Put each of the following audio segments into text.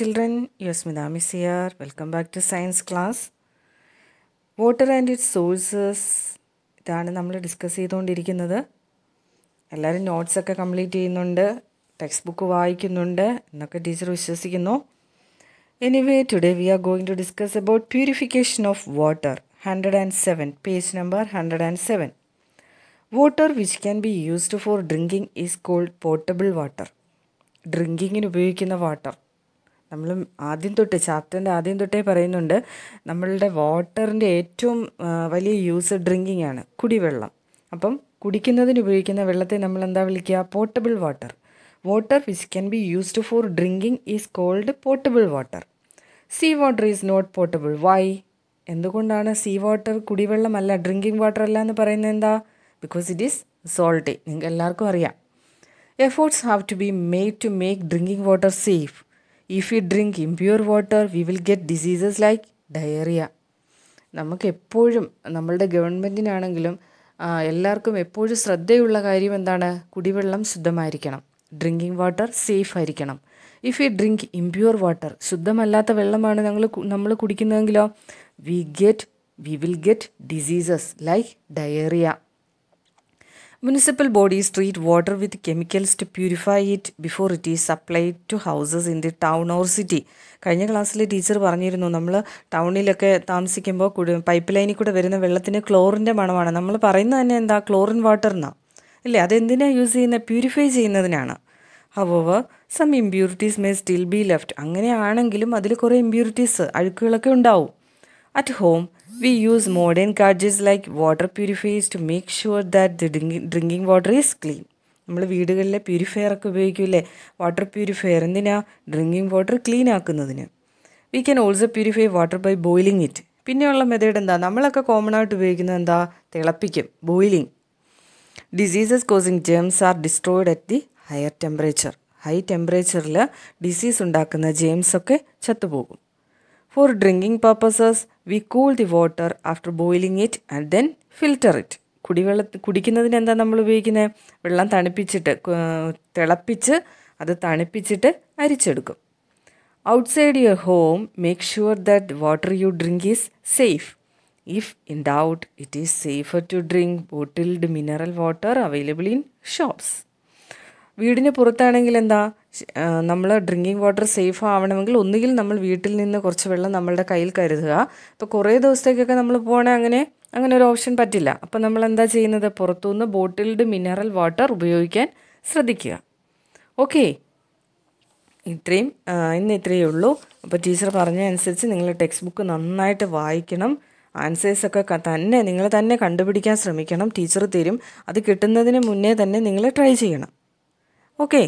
Children you Smitha miss here welcome back to science class water and its sources ഇതാണ് നമ്മൾ discuss ചെയ്തുകൊണ്ടിരിക്കുന്നത് എല്ലാവരും നോട്ട്സൊക്കെ കംപ്ലീറ്റ് ചെയ്യുന്നുണ്ട് ടെക്സ്റ്റ് ബുക്ക് വായിക്കുന്നുണ്ട് എന്നൊക്കെ ടീച്ചർ വിശ്വസിക്കുന്നു anyway today we are going to discuss about purification of water hundred and seven page number hundred and seven water which can be used for drinking is called portable water ഡ്രിങ്കിങ്ങിന് ഉപയോഗിക്കുന്ന water നമ്മൾ ആദ്യം തൊട്ട് ചാപ്റ്ററിൻ്റെ ആദ്യം തൊട്ടേ പറയുന്നുണ്ട് നമ്മളുടെ വാട്ടറിൻ്റെ ഏറ്റവും വലിയ യൂസ് ഡ്രിങ്കിങ് ആണ് കുടിവെള്ളം അപ്പം കുടിക്കുന്നതിന് ഉപയോഗിക്കുന്ന വെള്ളത്തെ നമ്മൾ എന്താ വിളിക്കുക portable water water which can be used for drinking is called portable water sea water is not portable why എന്തുകൊണ്ടാണ് സീ വാട്ടർ കുടിവെള്ളമല്ല ഡ്രിങ്കിങ് വാട്ടർ അല്ല എന്ന് പറയുന്നത് എന്താ ബിക്കോസ് ഇറ്റ് ഈസ് സോൾട്ടി നിങ്ങൾക്ക് എല്ലാവർക്കും അറിയാം efforts have to be made to make drinking water safe if you drink impure water we will get diseases like diarrhoea നമുക്കെപ്പോഴും നമ്മളുടെ ഗവൺമെൻറ്റിനാണെങ്കിലും എല്ലാവർക്കും എപ്പോഴും ശ്രദ്ധയുള്ള കാര്യം എന്താണ് കുടിവെള്ളം ശുദ്ധമായിരിക്കണം ഡ്രിങ്കിങ് വാട്ടർ സേഫ് ആയിരിക്കണം if you drink impure water ശുദ്ധമല്ലാത്ത വെള്ളമാണ് ഞങ്ങൾ നമ്മൾ കുടിക്കുന്നതെങ്കിലോ we get we will get diseases like diarrhoea municipal body treat water with chemicals to purify it before it is supplied to houses in the town or city കഴിഞ്ഞ ക്ലാസ്സിൽ teacher പറഞ്ഞിരുന്നു നമ്മൾ ടൗണിലൊക്കെ താമസിക്കുമ്പോൾ പൈപ്പ് ലൈനിൽ കൂടെ വരുന്ന വെള്ളത്തിന് ക്ലോറിൻ്റെ മണമാണ് നമ്മൾ പറയുന്നത് തന്നെ എന്താ ക്ലോറിൻ വാട്ടർ എന്നാണ് അല്ലേ അതെന്തിനാണ് യൂസ് ചെയ്യുന്നത് പ്യൂരിഫൈ ചെയ്യുന്നതിനാണ് however some impurities may still be left അങ്ങനെയാണെങ്കിലും അതിൽ കുറേ ഇമ്പ്യൂരിറ്റീസ് അഴുക്കുകളൊക്കെ ഉണ്ടാവും At home, we use modern gadgets like water purifiers to make sure that the drinking water is clean. നമ്മൾ വീടുകളിലെ പ്യൂരിഫയർ ഒക്കെ ഉപയോഗിക്കില്ലേ വാട്ടർ പ്യൂരിഫയർ എന്തിനാ ഡ്രിങ്കിങ് വാട്ടർ ക്ലീൻ ആക്കുന്നതിന് we can also purify water by boiling it പിന്നെയുള്ള method എന്താ നമ്മളൊക്കെ common ആയിട്ട് ഉപയോഗിക്കുന്നത് എന്താ തിളപ്പിക്കും boiling diseases causing germs are destroyed at the higher temperature high ടെമ്പറേച്ചറിൽ ഡിസീസ് ഉണ്ടാക്കുന്ന ജേംസ് ഒക്കെ ചത്തുപോകും for drinking purposes we cool the water after boiling it and then filter it കുടിവെള്ള കുടിക്കുന്നതിന് എന്താ നമ്മൾ ഉപയോഗിക്കുന്നത് വെള്ളം തണുപ്പിച്ചിട്ട് തിളപ്പിച്ച് അത് തണുപ്പിച്ചിട്ട് അരിച്ചെടുക്കും outside your home make sure that water you drink is safe if in doubt it is safer to drink bottled mineral water available in shops വീടിന് പുറത്താണെങ്കിൽ എന്താ നമ്മൾ ഡ്രിങ്കിങ് വാട്ടർ സേഫ് ആവണമെങ്കിൽ ഒന്നുകിൽ നമ്മൾ വീട്ടിൽ നിന്ന് കുറച്ച് വെള്ളം നമ്മളുടെ കയ്യിൽ കരുതുക ഇപ്പോൾ കുറേ ദിവസത്തേക്കൊക്കെ നമ്മൾ പോകണേ അങ്ങനെ അങ്ങനെ ഒരു ഓപ്ഷൻ പറ്റില്ല അപ്പോൾ നമ്മൾ എന്താ ചെയ്യുന്നത് പുറത്തുനിന്ന് ബോട്ടിൽഡ് മിനറൽ വാട്ടർ ഉപയോഗിക്കാൻ ശ്രദ്ധിക്കുക ഓക്കെ ഇത്രയും ഇന്ന് ഇത്രയേ ഉള്ളൂ അപ്പോൾ ടീച്ചർ അനുസരിച്ച് നിങ്ങൾ ടെക്സ്റ്റ് ബുക്ക് നന്നായിട്ട് വായിക്കണം ആൻസേഴ്സൊക്കെ തന്നെ നിങ്ങൾ തന്നെ കണ്ടുപിടിക്കാൻ ശ്രമിക്കണം ടീച്ചർ തരും അത് കിട്ടുന്നതിന് മുന്നേ തന്നെ നിങ്ങൾ ട്രൈ ചെയ്യണം okay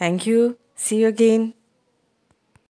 Thank you. See you again.